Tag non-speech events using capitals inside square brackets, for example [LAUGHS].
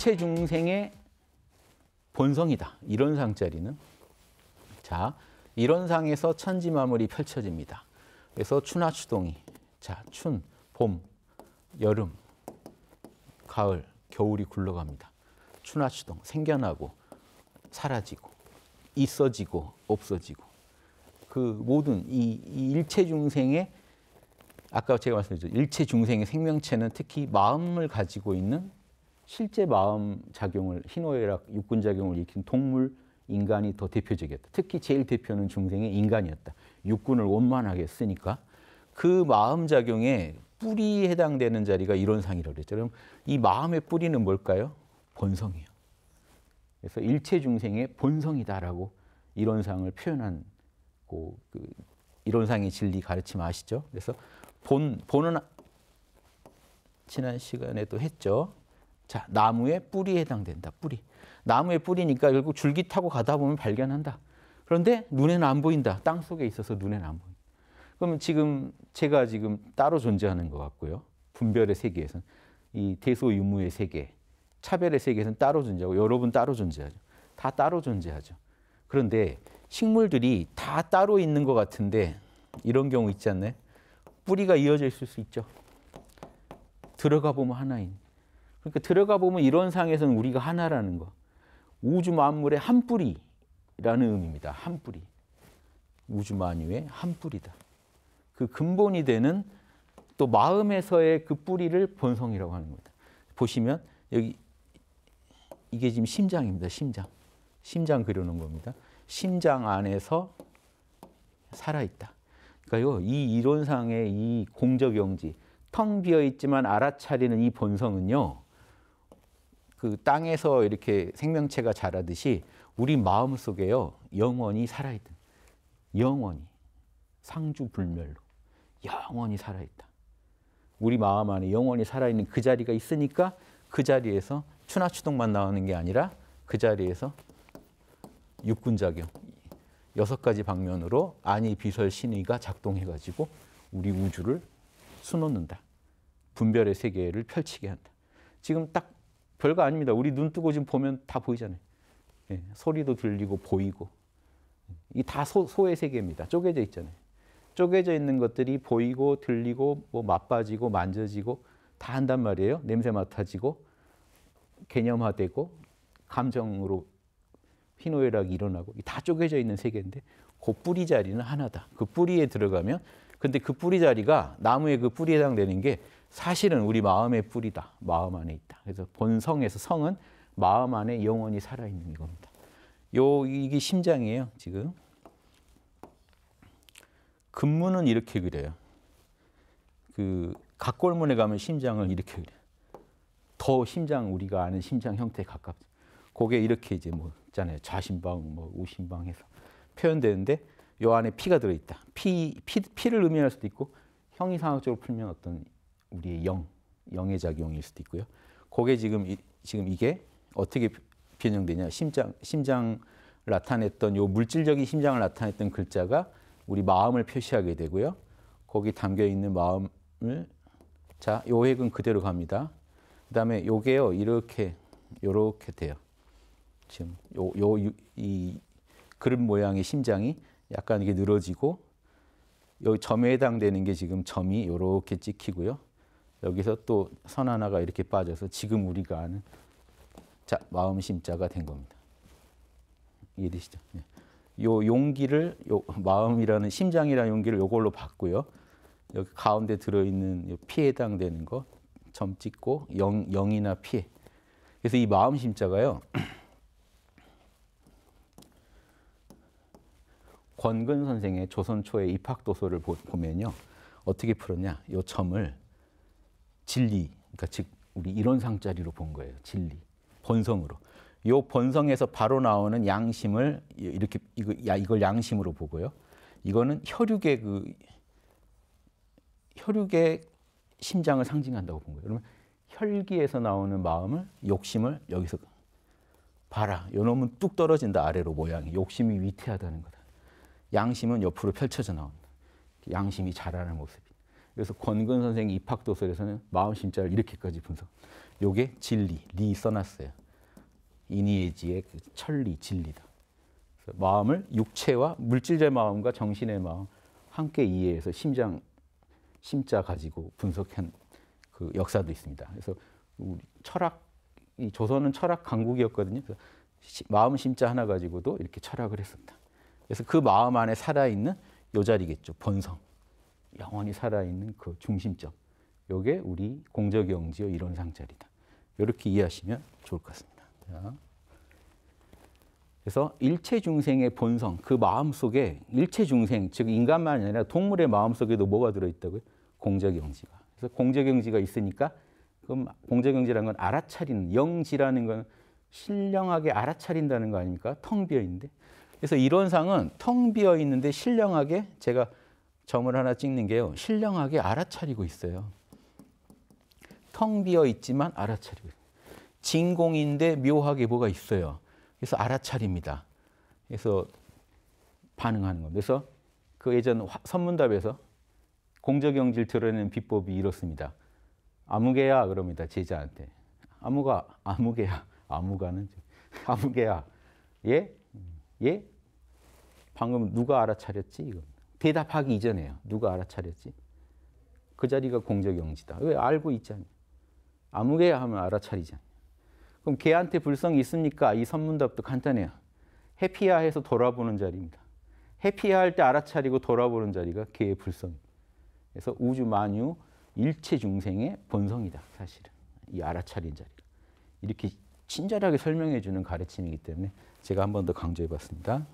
일체 중생의 본성이다. 이런 상자리는 자 이런 상에서 천지 만물이 펼쳐집니다. 그래서 추나추동이 자 춘, 봄, 여름, 가을, 겨울이 굴러갑니다. 추나추동 생겨나고 사라지고 있어지고 없어지고 그 모든 이, 이 일체 중생의 아까 제가 말씀드렸죠 일체 중생의 생명체는 특히 마음을 가지고 있는 실제 마음 작용을 희노애락 육군 작용을 일으킨 동물 인간이 더 대표적이었다. 특히 제일 대표는 중생의 인간이었다. 육군을 원만하게 쓰니까 그 마음 작용의 뿌리에 해당되는 자리가 이론상이라고 그죠 그럼 이 마음의 뿌리는 뭘까요? 본성이요. 그래서 일체 중생의 본성이다라고 이론상을 표현한 그, 이론상의 진리 가르침 아시죠? 그래서 본 본은 아, 지난 시간에 또 했죠. 자, 나무의 뿌리에 해당된다. 뿌리. 나무의 뿌리니까 결국 줄기 타고 가다 보면 발견한다. 그런데 눈에는 안 보인다. 땅 속에 있어서 눈에는 안 보인다. 그러면 지금 제가 지금 따로 존재하는 것 같고요. 분별의 세계에서는 이 대소유무의 세계, 차별의 세계에서는 따로 존재하고 여러분 따로 존재하죠. 다 따로 존재하죠. 그런데 식물들이 다 따로 있는 것 같은데 이런 경우 있지 않나요? 뿌리가 이어져 있을 수 있죠. 들어가 보면 하나인. 그러니까 들어가 보면 이런 상에서는 우리가 하나라는 거. 우주 만물의 한 뿌리라는 의미입니다. 한 뿌리. 우주 만유의 한 뿌리다. 그 근본이 되는 또 마음에서의 그 뿌리를 본성이라고 하는 겁니다. 보시면 여기 이게 지금 심장입니다. 심장. 심장 그려놓은 겁니다. 심장 안에서 살아있다. 그러니까요, 이 이론상의 이 공적 영지, 텅 비어 있지만 알아차리는 이 본성은요, 그 땅에서 이렇게 생명체가 자라듯이 우리 마음 속에요 영원히 살아있다. 영원히 상주불멸로 영원히 살아있다. 우리 마음 안에 영원히 살아있는 그 자리가 있으니까 그 자리에서 추나추동만 나오는 게 아니라 그 자리에서 육군작용 여섯 가지 방면으로 안이 비설 신의가 작동해가지고 우리 우주를 수놓는다. 분별의 세계를 펼치게 한다. 지금 딱 별거 아닙니다. 우리 눈 뜨고 지금 보면 다 보이잖아요. 예, 소리도 들리고 보이고. 이 다 소의 세계입니다. 쪼개져 있잖아요. 쪼개져 있는 것들이 보이고 들리고 뭐 맛봐지고 만져지고 다 한단 말이에요. 냄새 맡아지고 개념화되고 감정으로 희노애락이 일어나고 다 쪼개져 있는 세계인데 그 뿌리 자리는 하나다. 그 뿌리에 들어가면 근데 그 뿌리 자리가 나무의 그 뿌리에 해당되는 게 사실은 우리 마음의 뿌리다. 마음 안에 있다. 그래서 본성에서 성은 마음 안에 영원히 살아있는 겁니다 요, 이게 심장이에요, 지금. 근문은 이렇게 그래요. 그, 각골문에 가면 심장을 이렇게 그래요. 더 심장, 우리가 아는 심장 형태에 가깝죠. 그게 이렇게 이제 뭐, 있잖아요. 좌심방, 뭐, 우심방 해서 표현되는데, 요 안에 피가 들어있다. 피, 피, 피를 의미할 수도 있고, 형이상학적으로 풀면 어떤 우리의 영, 영의 작용일 수도 있고요. 그게 지금 이, 지금 이게 어떻게 변형되냐? 심장 심장을 나타냈던 요 물질적인 심장을 나타냈던 글자가 우리 마음을 표시하게 되고요. 거기 담겨 있는 마음을 자, 요 핵은 그대로 갑니다. 그다음에 요게요. 이렇게 요렇게 돼요. 지금 요 요 이 그릇 모양의 심장이 약간 이게 늘어지고 요 점에 해당되는 게 지금 점이 요렇게 찍히고요. 여기서 또 선 하나가 이렇게 빠져서 지금 우리가 아는 자 마음 심자가 된 겁니다. 이해되시죠? 예. 요 용기를 요 마음이라는 심장이라는 용기를 요걸로 봤고요. 여기 가운데 들어있는 피에 해당되는 거 점 찍고 영, 영이나 피해. 그래서 이 마음 심자가요. 권근 선생의 조선 초의 입학 도서를 보면요. 어떻게 풀었냐? 요 점을 진리, 그러니까 즉 우리 이런상자리로본 거예요. 진리, 본성으로. 요 본성에서 바로 나오는 양심을 이렇게 이거 야 이걸 양심으로 보고요. 이거는 혈육의 그 혈육의 심장을 상징한다고 본 거예요. 그러면 혈기에서 나오는 마음을 욕심을 여기서 봐라. 요 놈은 뚝 떨어진다 아래로 모양이 욕심이 위태하다는 거다. 양심은 옆으로 펼쳐져 나온다. 양심이 자라는 모습이. 그래서 권근 선생 입학 도서에서는 마음 심자를 이렇게까지 분석. 요게 진리, 리 써놨어요. 이니에지의 그 천리, 진리다. 마음을 육체와 물질의 마음과 정신의 마음 함께 이해해서 심장 심자 가지고 분석한 그 역사도 있습니다. 그래서 우리 철학 이 조선은 철학 강국이었거든요. 그래서 시, 마음 심자 하나 가지고도 이렇게 철학을 했습니다. 그래서 그 마음 안에 살아 있는 요 자리겠죠. 본성. 영원히 살아있는 그 중심점. 요게 우리 공적영지어 이론 상자리다. 이렇게 이해하시면 좋을 것 같습니다. 그래서 일체 중생의 본성, 그 마음 속에 일체 중생, 즉 인간만 아니라 동물의 마음 속에도 뭐가 들어있다고요? 공적영지가. 그래서 공적영지가 있으니까 그럼 공적영지라는 건 알아차리는, 영지라는 건 신령하게 알아차린다는 거 아닙니까? 텅 비어 있는데. 그래서 이론상은 텅 비어 있는데 신령하게 제가 점을 하나 찍는 게요. 신령하게 알아차리고 있어요. 텅 비어 있지만 알아차리고 있어요. 진공인데 묘하게 뭐가 있어요. 그래서 알아차립니다. 그래서 반응하는 겁니다. 그래서 그 예전 선문답에서 공적영질 드러내는 비법이 이렇습니다. 아무개야 그럽니다. 제자한테. 아무가 아무개야. 아무가는 [LAUGHS] 아무개야. 예? 음, 예? 방금 누가 알아차렸지 이거. 대답하기 이전에요. 누가 알아차렸지? 그 자리가 공적영지다. 왜 알고 있잖아요. 아무개야 하면 알아차리잖아요. 그럼 걔한테 불성이 있습니까? 이 선문답도 간단해요. 해피야 해서 돌아보는 자리입니다. 해피야 할 때 알아차리고 돌아보는 자리가 걔의 불성 그래서 우주 만유 일체 중생의 본성이다. 사실은 이 알아차린 자리 이렇게 친절하게 설명해 주는 가르침이기 때문에 제가 한 번 더 강조해 봤습니다.